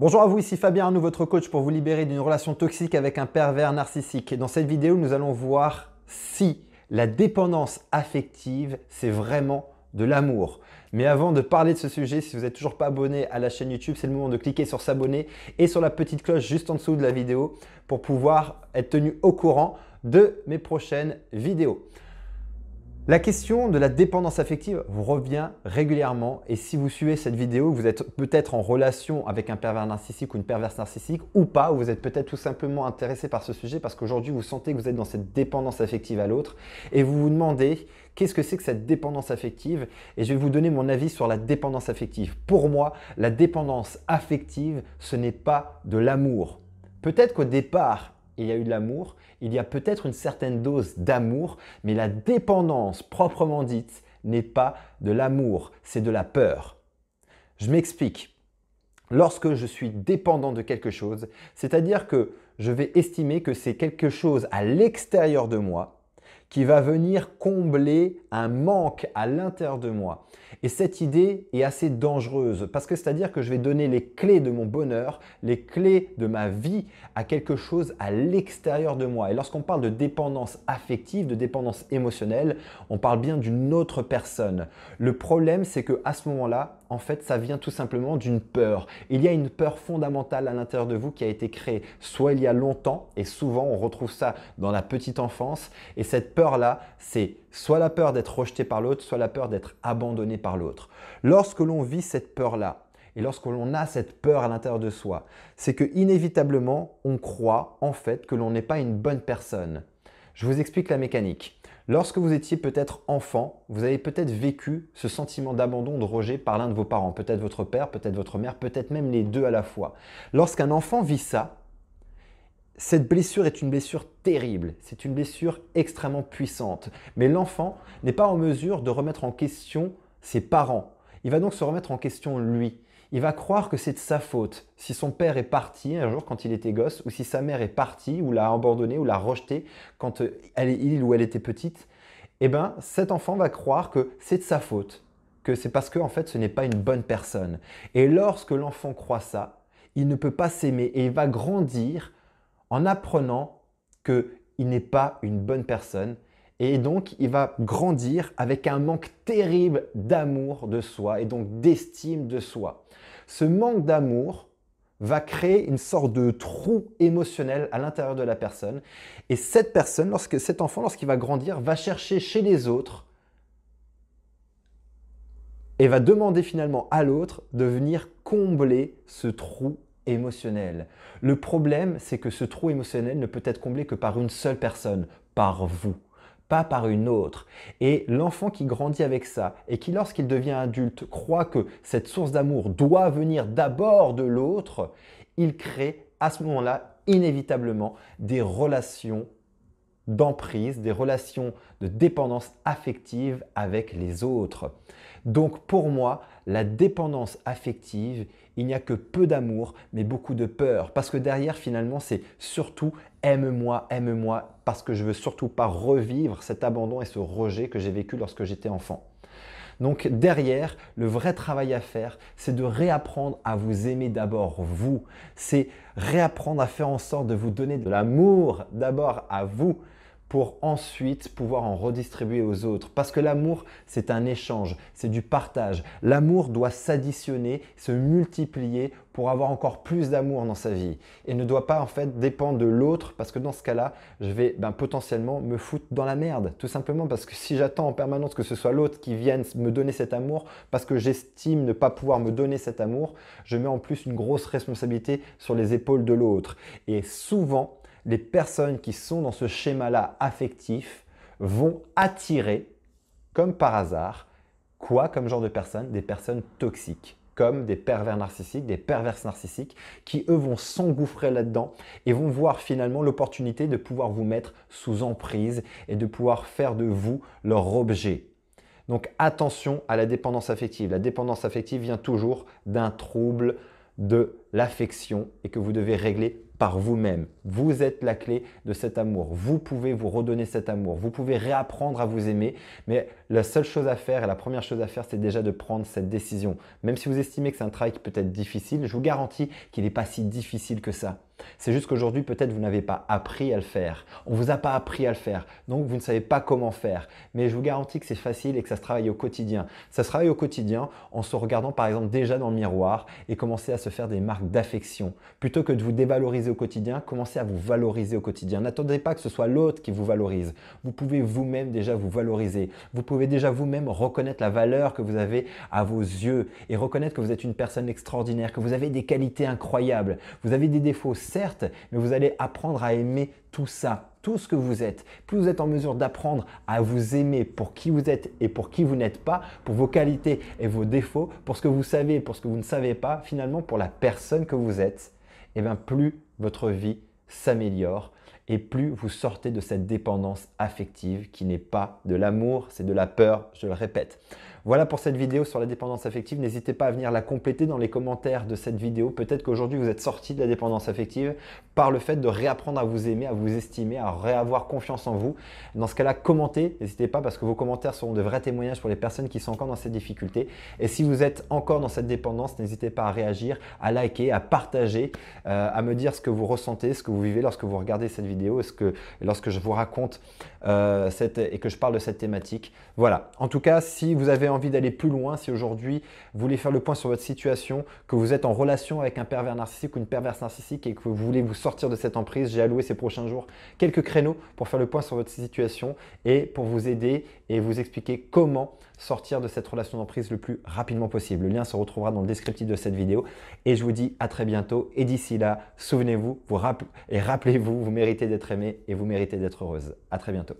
Bonjour à vous, ici Fabien Arnoux, votre coach pour vous libérer d'une relation toxique avec un pervers narcissique. dans cette vidéo, nous allons voir si la dépendance affective, c'est vraiment de l'amour. Mais avant de parler de ce sujet, si vous n'êtes toujours pas abonné à la chaîne YouTube, c'est le moment de cliquer sur s'abonner et sur la petite cloche juste en dessous de la vidéo pour pouvoir être tenu au courant de mes prochaines vidéos. La question de la dépendance affective vous revient régulièrement et si vous suivez cette vidéo, vous êtes peut-être en relation avec un pervers narcissique ou une perverse narcissique ou pas, vous êtes peut-être tout simplement intéressé par ce sujet parce qu'aujourd'hui vous sentez que vous êtes dans cette dépendance affective à l'autre et vous vous demandez qu'est-ce que c'est que cette dépendance affective et je vais vous donner mon avis sur la dépendance affective. Pour moi, la dépendance affective, ce n'est pas de l'amour. Peut-être qu'au départ, il y a eu de l'amour, il y a peut-être une certaine dose d'amour, mais la dépendance proprement dite n'est pas de l'amour, c'est de la peur. Je m'explique. Lorsque je suis dépendant de quelque chose, c'est-à-dire que je vais estimer que c'est quelque chose à l'extérieur de moi qui va venir combler un manque à l'intérieur de moi. Et cette idée est assez dangereuse parce que c'est-à-dire que je vais donner les clés de mon bonheur, les clés de ma vie à quelque chose à l'extérieur de moi. Et lorsqu'on parle de dépendance affective, de dépendance émotionnelle, on parle bien d'une autre personne. Le problème, c'est que à ce moment-là, en fait, ça vient tout simplement d'une peur. Il y a une peur fondamentale à l'intérieur de vous qui a été créée, soit il y a longtemps, et souvent on retrouve ça dans la petite enfance, et cette peur-là, c'est soit la peur d'être rejeté par l'autre, soit la peur d'être abandonné par l'autre. Lorsque l'on vit cette peur-là, et lorsque l'on a cette peur à l'intérieur de soi, c'est que inévitablement, on croit en fait que l'on n'est pas une bonne personne. Je vous explique la mécanique. Lorsque vous étiez peut-être enfant, vous avez peut-être vécu ce sentiment d'abandon, de rejet par l'un de vos parents, peut-être votre père, peut-être votre mère, peut-être même les deux à la fois. Lorsqu'un enfant vit ça, cette blessure est une blessure terrible, c'est une blessure extrêmement puissante. Mais l'enfant n'est pas en mesure de remettre en question ses parents. Il va donc se remettre en question lui. Il va croire que c'est de sa faute. Si son père est parti un jour quand il était gosse, ou si sa mère est partie, ou l'a abandonné, ou l'a rejeté quand euh, elle, il ou elle était petite, eh bien cet enfant va croire que c'est de sa faute, que c'est parce que en fait ce n'est pas une bonne personne. Et lorsque l'enfant croit ça, il ne peut pas s'aimer et il va grandir en apprenant qu'il n'est pas une bonne personne et donc, il va grandir avec un manque terrible d'amour de soi et donc d'estime de soi. Ce manque d'amour va créer une sorte de trou émotionnel à l'intérieur de la personne. Et cette personne, lorsque cet enfant, lorsqu'il va grandir, va chercher chez les autres et va demander finalement à l'autre de venir combler ce trou émotionnel. Le problème, c'est que ce trou émotionnel ne peut être comblé que par une seule personne, par vous par une autre. Et l'enfant qui grandit avec ça et qui lorsqu'il devient adulte croit que cette source d'amour doit venir d'abord de l'autre, il crée à ce moment-là inévitablement des relations d'emprise, des relations de dépendance affective avec les autres. Donc pour moi, la dépendance affective, il n'y a que peu d'amour, mais beaucoup de peur. Parce que derrière, finalement, c'est surtout aime-moi, aime-moi, parce que je ne veux surtout pas revivre cet abandon et ce rejet que j'ai vécu lorsque j'étais enfant. Donc derrière, le vrai travail à faire, c'est de réapprendre à vous aimer d'abord vous. C'est réapprendre à faire en sorte de vous donner de l'amour d'abord à vous pour ensuite pouvoir en redistribuer aux autres. Parce que l'amour, c'est un échange, c'est du partage. L'amour doit s'additionner, se multiplier pour avoir encore plus d'amour dans sa vie. Et ne doit pas en fait dépendre de l'autre, parce que dans ce cas-là, je vais ben, potentiellement me foutre dans la merde. Tout simplement parce que si j'attends en permanence que ce soit l'autre qui vienne me donner cet amour, parce que j'estime ne pas pouvoir me donner cet amour, je mets en plus une grosse responsabilité sur les épaules de l'autre. Et souvent, les personnes qui sont dans ce schéma-là affectif vont attirer, comme par hasard, quoi comme genre de personnes Des personnes toxiques comme des pervers narcissiques, des perverses narcissiques, qui eux vont s'engouffrer là-dedans et vont voir finalement l'opportunité de pouvoir vous mettre sous emprise et de pouvoir faire de vous leur objet. Donc attention à la dépendance affective. La dépendance affective vient toujours d'un trouble de l'affection et que vous devez régler vous-même. Vous êtes la clé de cet amour. Vous pouvez vous redonner cet amour. Vous pouvez réapprendre à vous aimer. Mais la seule chose à faire et la première chose à faire, c'est déjà de prendre cette décision. Même si vous estimez que c'est un travail qui peut être difficile, je vous garantis qu'il n'est pas si difficile que ça. C'est juste qu'aujourd'hui, peut-être vous n'avez pas appris à le faire. On ne vous a pas appris à le faire. Donc, vous ne savez pas comment faire. Mais je vous garantis que c'est facile et que ça se travaille au quotidien. Ça se travaille au quotidien en se regardant, par exemple, déjà dans le miroir et commencer à se faire des marques d'affection. Plutôt que de vous dévaloriser au quotidien, commencez à vous valoriser au quotidien. N'attendez pas que ce soit l'autre qui vous valorise. Vous pouvez vous-même déjà vous valoriser. Vous pouvez déjà vous-même reconnaître la valeur que vous avez à vos yeux et reconnaître que vous êtes une personne extraordinaire, que vous avez des qualités incroyables. Vous avez des défauts, certes, mais vous allez apprendre à aimer tout ça, tout ce que vous êtes. Plus vous êtes en mesure d'apprendre à vous aimer pour qui vous êtes et pour qui vous n'êtes pas, pour vos qualités et vos défauts, pour ce que vous savez et pour ce que vous ne savez pas, finalement pour la personne que vous êtes, et eh bien plus votre vie s'améliore et plus vous sortez de cette dépendance affective qui n'est pas de l'amour, c'est de la peur, je le répète. Voilà pour cette vidéo sur la dépendance affective. N'hésitez pas à venir la compléter dans les commentaires de cette vidéo. Peut-être qu'aujourd'hui vous êtes sorti de la dépendance affective par le fait de réapprendre à vous aimer, à vous estimer, à réavoir confiance en vous. Dans ce cas-là, commentez. N'hésitez pas parce que vos commentaires seront de vrais témoignages pour les personnes qui sont encore dans cette difficulté. Et si vous êtes encore dans cette dépendance, n'hésitez pas à réagir, à liker, à partager, euh, à me dire ce que vous ressentez, ce que vous vivez lorsque vous regardez cette vidéo, ce lorsque je vous raconte euh, cette, et que je parle de cette thématique. Voilà. En tout cas, si vous avez envie d'aller plus loin, si aujourd'hui vous voulez faire le point sur votre situation, que vous êtes en relation avec un pervers narcissique ou une perverse narcissique et que vous voulez vous sortir de cette emprise, j'ai alloué ces prochains jours quelques créneaux pour faire le point sur votre situation et pour vous aider et vous expliquer comment sortir de cette relation d'emprise le plus rapidement possible. Le lien se retrouvera dans le descriptif de cette vidéo et je vous dis à très bientôt et d'ici là, souvenez-vous vous et rappelez-vous, vous méritez d'être aimé et vous méritez d'être heureuse. À très bientôt.